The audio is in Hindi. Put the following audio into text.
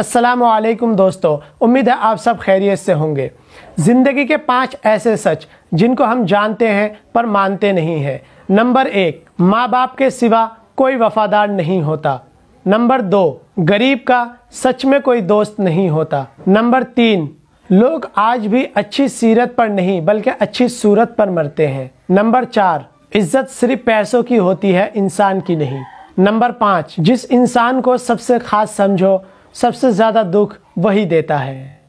असलम दोस्तों उम्मीद है आप सब खैरियत से होंगे ज़िंदगी के पांच ऐसे सच जिनको हम जानते हैं पर मानते नहीं हैं नंबर एक माँ बाप के सिवा कोई वफादार नहीं होता नंबर दो गरीब का सच में कोई दोस्त नहीं होता नंबर तीन लोग आज भी अच्छी सीरत पर नहीं बल्कि अच्छी सूरत पर मरते हैं नंबर चार इज्जत सिर्फ पैसों की होती है इंसान की नहीं नंबर पाँच जिस इंसान को सबसे खास समझो सबसे ज़्यादा दुख वही देता है